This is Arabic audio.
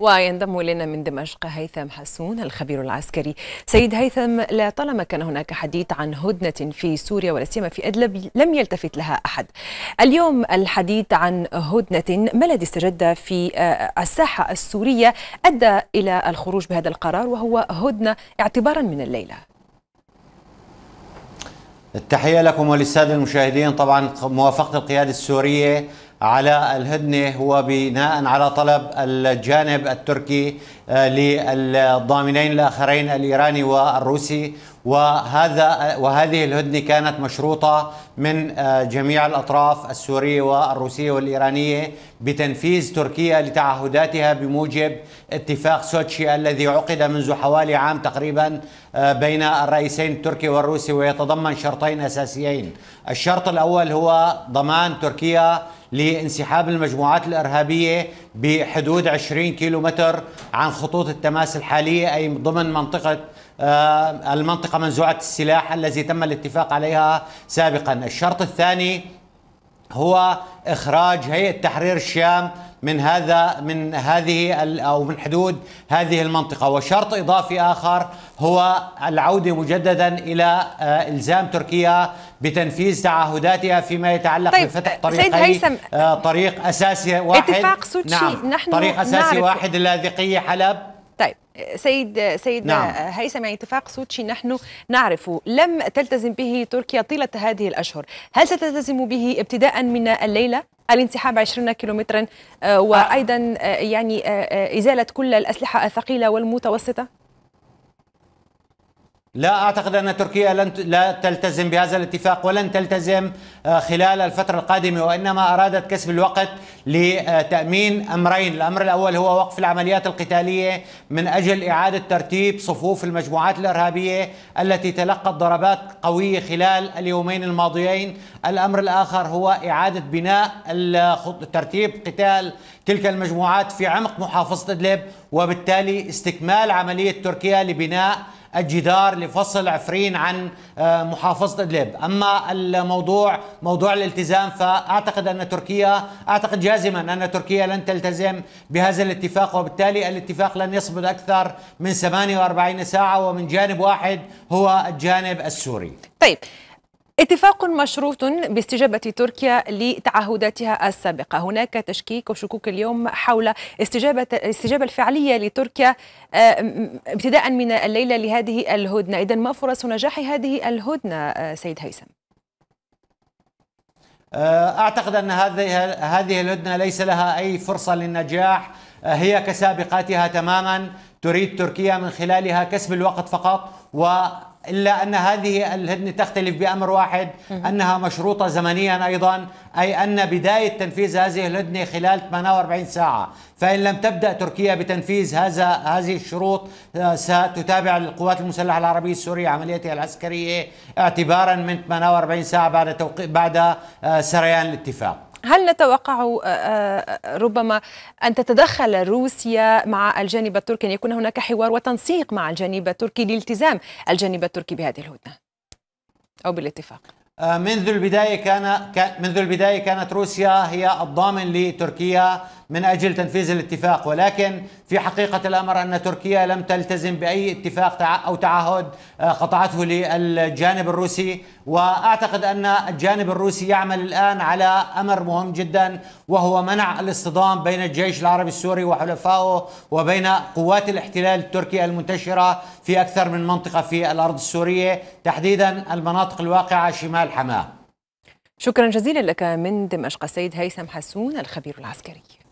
وينضم الينا من دمشق هيثم حسون الخبير العسكري. سيد هيثم لطالما كان هناك حديث عن هدنه في سوريا ولا سيما في ادلب لم يلتفت لها احد. اليوم الحديث عن هدنه ما الذي استجد في آه، الساحه السوريه ادى الى الخروج بهذا القرار وهو هدنه اعتبارا من الليله. التحيه لكم وللساده المشاهدين طبعا موافقه القياده السوريه على الهدنه وبناء على طلب الجانب التركي آه، للضامنين الاخرين الايراني والروسي وهذا وهذه الهدنه كانت مشروطه من آه، جميع الاطراف السوريه والروسيه والايرانيه بتنفيذ تركيا لتعهداتها بموجب اتفاق سوتشي الذي عقد منذ حوالي عام تقريبا آه، بين الرئيسين التركي والروسي ويتضمن شرطين اساسيين، الشرط الاول هو ضمان تركيا لانسحاب المجموعات الارهابيه بحدود 20 كيلومتر عن خطوط التماس الحالية أي ضمن منطقة آه، المنطقة منزوعة السلاح الذي تم الاتفاق عليها سابقا الشرط الثاني هو إخراج هيئة تحرير الشام من هذا من هذه او من حدود هذه المنطقه وشرط اضافي اخر هو العوده مجددا الى آه، الزام تركيا بتنفيذ تعهداتها فيما يتعلق طيب بفتح طريق آه، طريق أساسي واحد اتفاق سوتشي نعم نحن طريق أساسي نعرف. واحد اللاذقية حلب طيب سيد سيد نعم. هيثم يعني اتفاق سوتشي نحن نعرفه لم تلتزم به تركيا طيلة هذه الأشهر هل ستلتزم به ابتداء من الليلة الانسحاب 20 كيلومترا آه، وايضا آه، يعني ازاله كل الاسلحه الثقيله والمتوسطه لا أعتقد أن تركيا لن لا تلتزم بهذا الاتفاق ولن تلتزم آه، خلال الفترة القادمة وإنما أرادت كسب الوقت لتأمين أمرين الأمر الأول هو وقف العمليات القتالية من أجل إعادة ترتيب صفوف المجموعات الإرهابية التي تلقت ضربات قوية خلال اليومين الماضيين الأمر الآخر هو إعادة بناء ترتيب قتال تلك المجموعات في عمق محافظة إدلب وبالتالي استكمال عملية تركيا لبناء الجدار لفصل عفرين عن آه، محافظة إدلب أما الموضوع موضوع الالتزام فأعتقد أن تركيا أعتقد جازما أن تركيا لن تلتزم بهذا الاتفاق وبالتالي الاتفاق لن يصمد أكثر من 48 ساعة ومن جانب واحد هو الجانب السوري طيب اتفاق مشروط باستجابة تركيا لتعهداتها السابقة هناك تشكيك وشكوك اليوم حول استجابة الاستجابة الفعلية لتركيا آه، ابتداء من الليلة لهذه الهدنة إذا ما فرص نجاح هذه الهدنة آه، سيد هيثم؟ آه، اعتقد ان هذه هذه الهدنه ليس لها اي فرصه للنجاح هي كسابقاتها تماما تريد تركيا من خلالها كسب الوقت فقط و إلا أن هذه الهدنة تختلف بأمر واحد أنها مشروطة زمنيا أيضا أي أن بداية تنفيذ هذه الهدنة خلال 48 ساعة فإن لم تبدأ تركيا بتنفيذ هذا هذه الشروط آه، ستتابع القوات المسلحة العربية السورية عملياتها العسكرية اعتبارا من 48 ساعة بعد توقيع بعد آه، سريان الاتفاق هل نتوقع آه، آه، ربما أن تتدخل روسيا مع الجانب التركي أن يكون هناك حوار وتنسيق مع الجانب التركي لالتزام الجانب التركي بهذه الهدنة أو بالاتفاق آه، منذ البداية كان منذ البداية كانت روسيا هي الضامن لتركيا من اجل تنفيذ الاتفاق ولكن في حقيقه الامر ان تركيا لم تلتزم باي اتفاق او تعهد آه، قطعته للجانب الروسي واعتقد ان الجانب الروسي يعمل الان على امر مهم جدا وهو منع الاصطدام بين الجيش العربي السوري وحلفائه وبين قوات الاحتلال التركي المنتشره في اكثر من منطقه في الارض السوريه تحديدا المناطق الواقعه شمال حماه. شكرا جزيلا لك من دمشق السيد هيثم حسون الخبير العسكري.